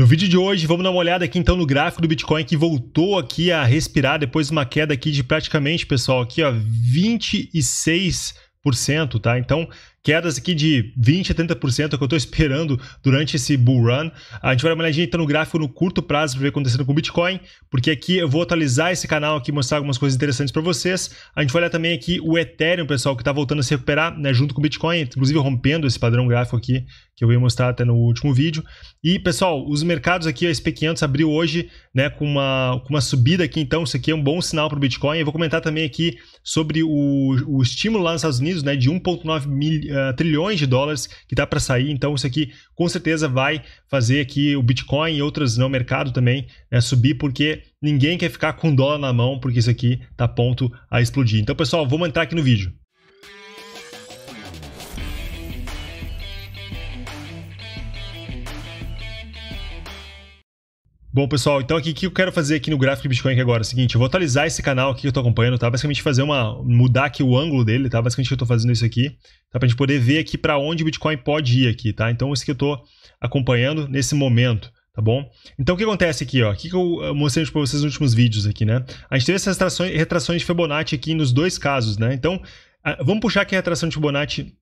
No vídeo de hoje, vamos dar uma olhada aqui então no gráfico do Bitcoin que voltou aqui a respirar depois de uma queda aqui de praticamente, pessoal, aqui ó, 26%, tá? Então, quedas aqui de 20% a 30% é o que eu estou esperando durante esse bull run. A gente vai dar uma olhadinha então no gráfico no curto prazo para ver tá acontecendo com o Bitcoin, porque aqui eu vou atualizar esse canal aqui mostrar algumas coisas interessantes para vocês. A gente vai olhar também aqui o Ethereum, pessoal, que está voltando a se recuperar né, junto com o Bitcoin, inclusive rompendo esse padrão gráfico aqui que eu ia mostrar até no último vídeo. E, pessoal, os mercados aqui, a SP500 abriu hoje né, com, uma, com uma subida aqui, então isso aqui é um bom sinal para o Bitcoin. Eu vou comentar também aqui sobre o, o estímulo lá nos Estados Unidos né, de 1,9 mil, uh, trilhões de dólares que está para sair. Então, isso aqui com certeza vai fazer aqui o Bitcoin e outros no né, mercado também né, subir, porque ninguém quer ficar com dólar na mão, porque isso aqui está pronto a explodir. Então, pessoal, vamos entrar aqui no vídeo. Bom, pessoal, então aqui que eu quero fazer aqui no gráfico Bitcoin aqui agora é o seguinte, eu vou atualizar esse canal aqui que eu tô acompanhando, tá? Basicamente fazer uma mudar aqui o ângulo dele, tá? Basicamente eu tô fazendo isso aqui, tá pra gente poder ver aqui para onde o Bitcoin pode ir aqui, tá? Então isso que eu tô acompanhando nesse momento, tá bom? Então o que acontece aqui, ó? O que, eu mostrei para vocês nos últimos vídeos aqui, né? A gente teve essas retrações, de Fibonacci aqui nos dois casos, né? Então, vamos puxar aqui a retração de Fibonacci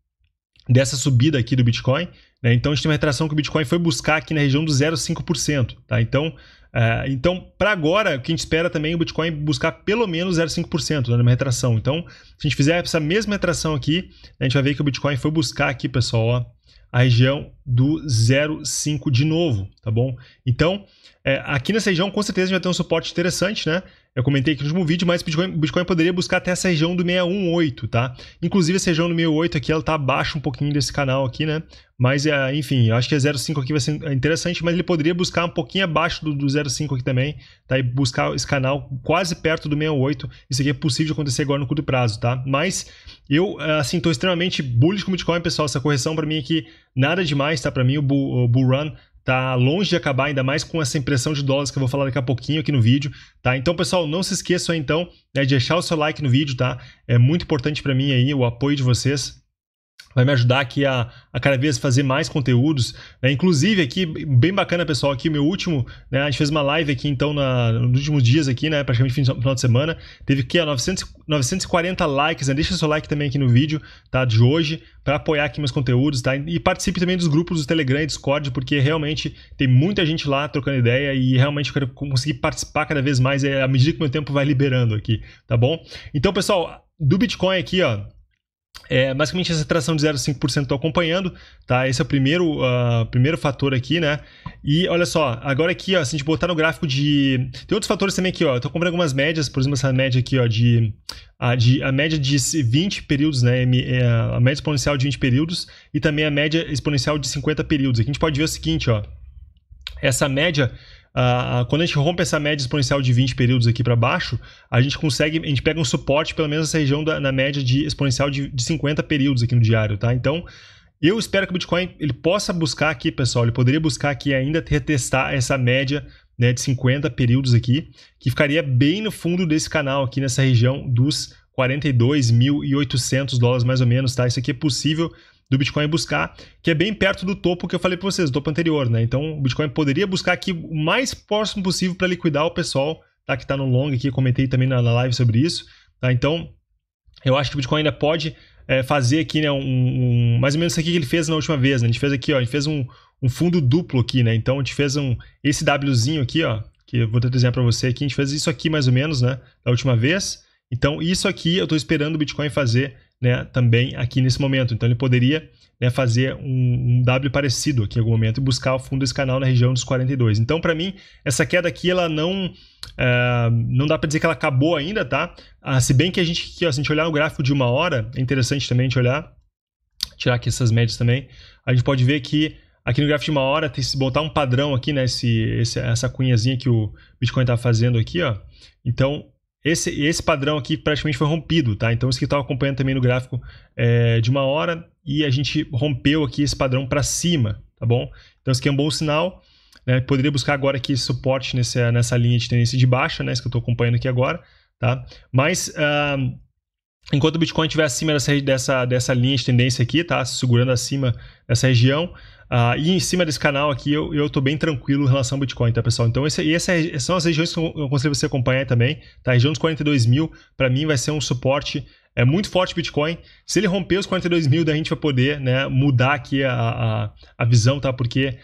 dessa subida aqui do Bitcoin. Né? Então a gente tem uma retração que o Bitcoin foi buscar aqui na região do 0,5%. Tá? Então, é, então para agora, o que a gente espera também é o Bitcoin buscar pelo menos 0,5% né, retração. Então, se a gente fizer essa mesma retração aqui, a gente vai ver que o Bitcoin foi buscar aqui, pessoal, ó, a região do 0,5 de novo, tá bom? Então, é, aqui nessa região, com certeza, vai ter um suporte interessante, né? Eu comentei aqui no último vídeo, mas o Bitcoin, Bitcoin, poderia buscar até essa região do 618, tá? Inclusive, essa região do 618 aqui, ela tá abaixo um pouquinho desse canal aqui, né? Mas, é, enfim, eu acho que é a 0,5 aqui vai ser interessante, mas ele poderia buscar um pouquinho abaixo do, do 0,5 aqui também, tá? E buscar esse canal quase perto do 68. Isso aqui é possível de acontecer agora no curto prazo, tá? Mas eu, assim, tô extremamente bullish com o Bitcoin, pessoal. Essa correção para mim aqui, é nada demais, tá? Para mim, o bull, o bull run tá longe de acabar, ainda mais com essa impressão de dólares que eu vou falar daqui a pouquinho aqui no vídeo, tá? Então, pessoal, não se esqueçam então né, de deixar o seu like no vídeo, tá? É muito importante para mim aí o apoio de vocês, vai me ajudar aqui a, a cada vez fazer mais conteúdos. Né? Inclusive aqui, bem bacana, pessoal, aqui o meu último, né? A gente fez uma live aqui, então, na, nos últimos dias aqui, né? Praticamente no final de semana. Teve aqui, ó, 900, 940 likes, né? Deixa seu like também aqui no vídeo, tá? De hoje, para apoiar aqui meus conteúdos, tá? E participe também dos grupos do Telegram e Discord, porque realmente tem muita gente lá trocando ideia e realmente eu quero conseguir participar cada vez mais é, à medida que meu tempo vai liberando aqui, tá bom? Então, pessoal, do Bitcoin aqui, ó é, basicamente essa tração de 0,5% estou acompanhando, tá? Esse é o primeiro, uh, primeiro fator aqui, né? E olha só, agora aqui, ó, se a gente botar no gráfico de... Tem outros fatores também aqui, ó. Eu tô comprando algumas médias, por exemplo, essa média aqui, ó, de... A, de, a média de 20 períodos, né? É, a média exponencial de 20 períodos e também a média exponencial de 50 períodos. Aqui a gente pode ver o seguinte, ó. Essa média a, a, quando a gente rompe essa média exponencial de 20 períodos aqui para baixo, a gente consegue, a gente pega um suporte pelo menos nessa região da, na média de exponencial de, de 50 períodos aqui no diário, tá? Então, eu espero que o Bitcoin ele possa buscar aqui, pessoal, ele poderia buscar aqui ainda retestar essa média né, de 50 períodos aqui, que ficaria bem no fundo desse canal aqui nessa região dos 42.800 dólares mais ou menos, tá? Isso aqui é possível do Bitcoin buscar, que é bem perto do topo que eu falei para vocês, do topo anterior, né? Então o Bitcoin poderia buscar aqui o mais próximo possível para liquidar o pessoal, tá? Que está no long aqui, comentei também na, na live sobre isso, tá? Então eu acho que o Bitcoin ainda pode é, fazer aqui, né? Um, um, mais ou menos isso aqui que ele fez na última vez, né? A gente fez aqui, ó, a gente fez um, um fundo duplo aqui, né? Então a gente fez um esse Wzinho aqui, ó, que eu vou desenhar para você aqui. A gente fez isso aqui mais ou menos, né? Da última vez. Então isso aqui eu estou esperando o Bitcoin fazer né, também aqui nesse momento. Então ele poderia né, fazer um, um, W parecido aqui em algum momento e buscar o fundo desse canal na região dos 42. Então, para mim, essa queda aqui, ela não. É, não dá para dizer que ela acabou ainda, tá? Ah, se bem que a gente, aqui, ó, se a gente olhar o gráfico de uma hora, é interessante também a gente olhar, tirar aqui essas médias também, a gente pode ver que aqui no gráfico de uma hora, tem se botar um padrão aqui, né, esse, esse, essa cunhazinha que o Bitcoin está fazendo aqui, ó. Então, esse, esse padrão aqui praticamente foi rompido, tá? Então, isso que eu estava acompanhando também no gráfico é, de uma hora e a gente rompeu aqui esse padrão para cima, tá bom? Então, isso aqui é um bom sinal. Né? Poderia buscar agora aqui suporte nesse, nessa linha de tendência de baixa, né? Isso que eu estou acompanhando aqui agora, tá? Mas... Uh, enquanto o Bitcoin estiver acima dessa, dessa, dessa linha de tendência aqui, tá? Segurando acima dessa região, Uh, e em cima desse canal aqui, eu, eu tô bem tranquilo em relação ao Bitcoin, tá, pessoal? Então, esse, e essas são as regiões que eu, aconselho você acompanhar também, tá? A região dos 42 mil, para mim, vai ser um suporte é muito forte Bitcoin. Se ele romper os 42 mil, daí a gente vai poder né, mudar aqui a, a, a visão, tá? Porque.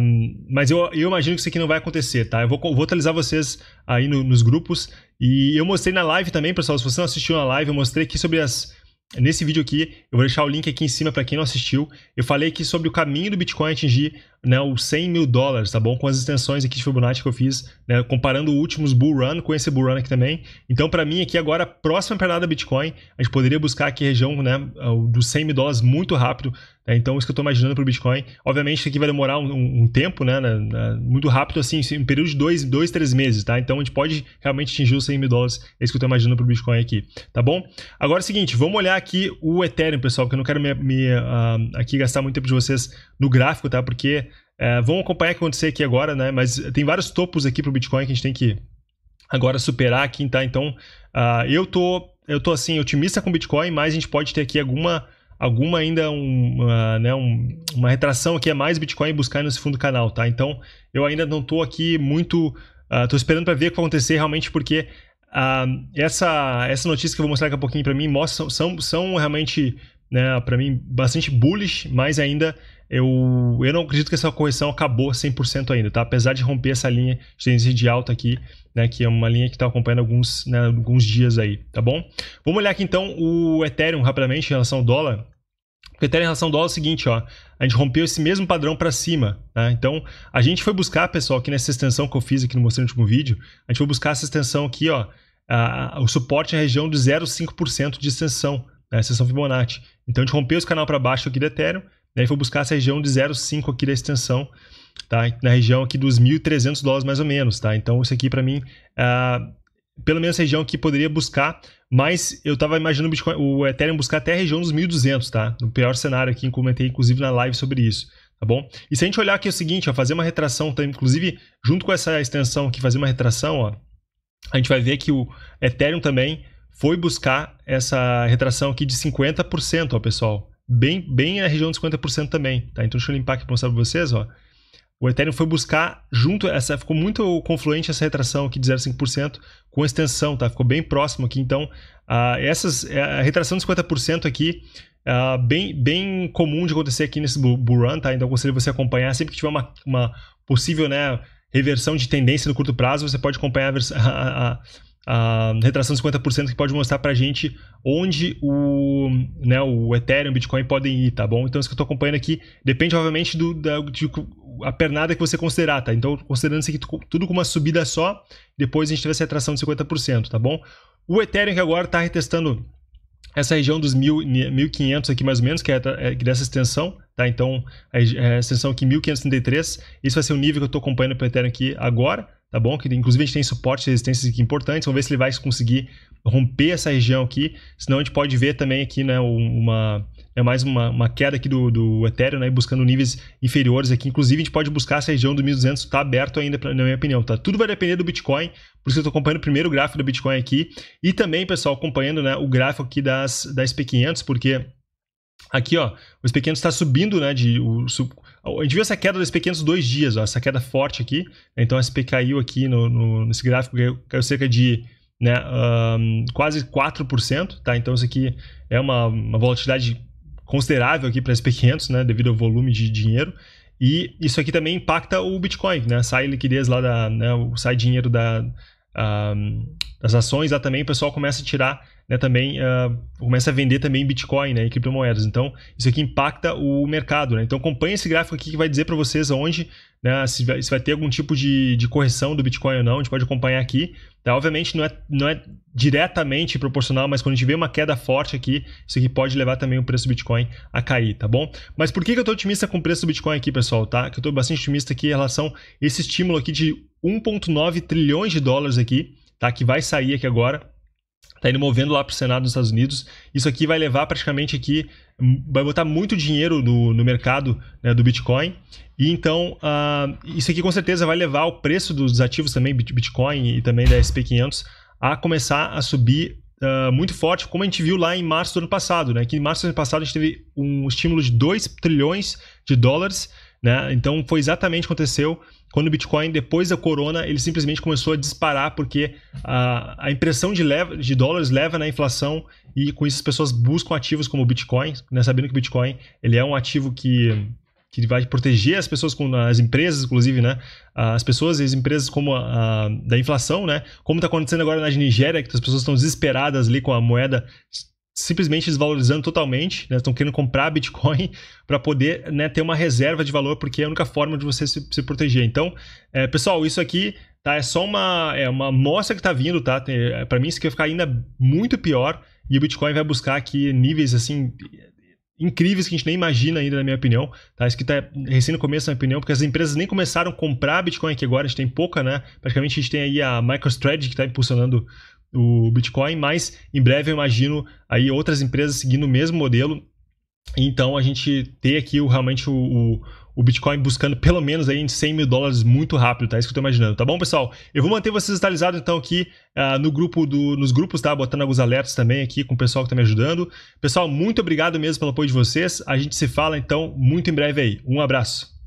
Um, mas eu, eu imagino que isso aqui não vai acontecer, tá? Eu vou, vou atualizar vocês aí no, nos grupos. E eu mostrei na live também, pessoal. Se você não assistiu na live, eu mostrei aqui sobre as, Nesse vídeo aqui, eu vou deixar o link aqui em cima para quem não assistiu. Eu falei aqui sobre o caminho do Bitcoin atingir né, os 100 mil dólares, tá bom? Com as extensões aqui de Fibonacci que eu fiz, né, comparando os últimos bull run com esse bull run aqui também. Então, para mim, aqui agora, próxima pernada Bitcoin, a gente poderia buscar aqui região né, dos 100 mil dólares muito rápido. Né? Então, isso que eu estou imaginando para o Bitcoin. Obviamente, isso aqui vai demorar um, um tempo, né, né, né, muito rápido, assim, um período de dois, dois, três meses, tá? Então, a gente pode realmente atingir os 100 mil dólares, é isso que eu estou imaginando para o Bitcoin aqui, tá bom? Agora é o seguinte, vamos olhar aqui o Ethereum, pessoal, porque eu não quero me, me uh, aqui gastar muito tempo de vocês no gráfico, tá? Porque é, vamos acompanhar o que acontecer aqui agora, né? Mas tem vários topos aqui para o Bitcoin que a gente tem que agora superar aqui, tá? Então, uh, eu tô eu tô assim otimista com o Bitcoin, mas a gente pode ter aqui alguma alguma ainda uma, ah, né, um, uma retração aqui é mais Bitcoin buscar nesse fundo do canal, tá? Então, eu ainda não tô aqui muito uh, tô esperando para ver o que vai acontecer realmente porque uh, essa essa notícia que eu vou mostrar daqui a pouquinho para mim mostra são são realmente né, para mim bastante bullish, mas ainda eu, eu não acredito que essa correção acabou 100% ainda, tá? Apesar de romper essa linha de tendência de alta aqui, né? Que é uma linha que está acompanhando alguns, né, alguns dias aí, tá bom? Vamos olhar aqui então o Ethereum rapidamente em relação ao dólar. O Ethereum em relação ao dólar é o seguinte, ó, a gente rompeu esse mesmo padrão para cima, né? Então, a gente foi buscar, pessoal, aqui nessa extensão que eu fiz aqui no mostrei no último vídeo, a gente foi buscar essa extensão aqui, ó, a, o suporte na região de 0,5% de extensão, né? extensão Fibonacci. Então, a gente rompeu esse canal para baixo aqui do Ethereum, Daí foi buscar essa região de 0,5 aqui da extensão, tá? Na região aqui dos 1.300 dólares mais ou menos, tá? Então isso aqui para mim, ah, pelo menos essa região que poderia buscar, mas eu estava imaginando o, Bitcoin, o Ethereum buscar até a região dos 1.200, tá? No pior cenário aqui, comentei inclusive na live sobre isso tá bom? E se a gente olhar aqui é o seguinte, ó, fazer uma retração, tá, inclusive junto com essa extensão aqui, fazer uma retração, ó, a gente vai ver que o Ethereum também foi buscar essa retração aqui de 50%, ó, pessoal bem, bem na região dos 50% também, tá? Então deixa eu limpar aqui para mostrar para vocês, ó. O Ethereum foi buscar junto, essa ficou muito confluente essa retração aqui de 0,5% com extensão, tá? Ficou bem próximo aqui, então uh, essas, é, a retração de 50% aqui uh, bem, bem comum de acontecer aqui nesse Buran, tá? Então eu aconselho você a acompanhar sempre que tiver uma, uma possível, né, reversão de tendência no curto prazo, você pode acompanhar a, a, a a retração de 50% que pode mostrar para a gente onde o, né, o Ethereum, Bitcoin podem ir, tá bom? Então, isso que eu estou acompanhando aqui depende, obviamente, do, da, de, a pernada que você considerar, tá? Então, considerando isso aqui tudo com uma subida só, depois a gente tiver essa retração de 50%, tá bom? O Ethereum que agora está retestando essa região dos 1.500 aqui mais ou menos, é, é, que é, dessa extensão, tá? Então, a, é, extensão aqui 1.533, isso vai ser o nível que eu estou acompanhando para o Ethereum aqui agora, tá bom? Que inclusive a gente tem suporte e resistências aqui importantes, vamos ver se ele vai conseguir romper essa região aqui, senão a gente pode ver também aqui, né, uma, é mais uma, uma queda aqui do, do Ethereum, né, buscando níveis inferiores aqui, inclusive a gente pode buscar essa região do 1200, tá aberto ainda, pra, na minha opinião, tá? Tudo vai depender do Bitcoin, por isso eu tô acompanhando o primeiro gráfico do Bitcoin aqui, e também, pessoal, acompanhando, né, o gráfico aqui das, das P500, porque Aqui, ó, o SP500 está subindo, né? De, o, sub... A gente viu essa queda do SP500 dois dias, ó, essa queda forte aqui. Né, então, o SP caiu aqui no, no nesse gráfico, caiu, cerca de né, um, quase 4%, tá? Então, isso aqui é uma, uma volatilidade considerável aqui para SP500, né? Devido ao volume de dinheiro. E isso aqui também impacta o Bitcoin, né? Sai liquidez lá da. Né, sai dinheiro da, uh, das ações lá também, o pessoal começa a tirar né, também uh, começa a vender também Bitcoin né, e criptomoedas. Então, isso aqui impacta o mercado. Né? Então, acompanhe esse gráfico aqui que vai dizer para vocês onde, né, se, vai, se vai ter algum tipo de, de correção do Bitcoin ou não. A gente pode acompanhar aqui. Tá? Obviamente, não é, não é diretamente proporcional, mas quando a gente vê uma queda forte aqui, isso aqui pode levar também o preço do Bitcoin a cair, tá bom? Mas por que, que eu estou otimista com o preço do Bitcoin aqui, pessoal? Tá? Que eu estou bastante otimista aqui em relação a esse estímulo aqui de 1,9 trilhões de dólares aqui, tá? Que vai sair aqui agora. Tá indo movendo lá para o Senado dos Estados Unidos. Isso aqui vai levar praticamente aqui, hum, vai botar muito dinheiro no, no mercado né, do Bitcoin. E então, uh, isso aqui com certeza vai levar o preço dos ativos também, Bitcoin e também da SP500, a começar a subir Uh, muito forte, como a gente viu lá em março do ano passado, né? Que em março do ano passado a gente teve um estímulo de 2 trilhões de dólares né? Então foi exatamente o que aconteceu quando o Bitcoin, depois da corona, ele simplesmente começou a disparar, porque a, a impressão de, leva, de dólares leva na inflação e com isso as pessoas buscam ativos como o Bitcoin, né? sabendo que o Bitcoin ele é um ativo que, que vai proteger as pessoas, com, as empresas, inclusive, né? as pessoas e as empresas como a, da inflação, né? como está acontecendo agora na Nigéria, que as pessoas estão desesperadas ali com a moeda simplesmente desvalorizando totalmente, né? estão querendo comprar Bitcoin para poder né, ter uma reserva de valor, porque é a única forma de você se, se proteger. Então, é, pessoal, isso aqui tá? é só uma, é uma mostra que está vindo, tá? É, para mim isso aqui vai ficar ainda muito pior e o Bitcoin vai buscar aqui níveis assim incríveis que a gente nem imagina ainda, na minha opinião. Tá? Isso que está recém no começo, na minha opinião, porque as empresas nem começaram a comprar Bitcoin aqui agora, a gente tem pouca, né? Praticamente a gente tem aí a MicroStrategy que está impulsionando o Bitcoin, mas em breve eu imagino aí outras empresas seguindo o mesmo modelo. Então a gente ter aqui o, realmente o, o, o Bitcoin buscando pelo menos aí 100 mil dólares muito rápido, tá? É isso que eu tô imaginando, tá bom, pessoal? Eu vou manter vocês atualizados então aqui uh, no grupo do, nos grupos, tá? Botando alguns alertas também aqui com o pessoal que tá me ajudando. Pessoal, muito obrigado mesmo pelo apoio de vocês. A gente se fala então muito em breve aí. Um abraço.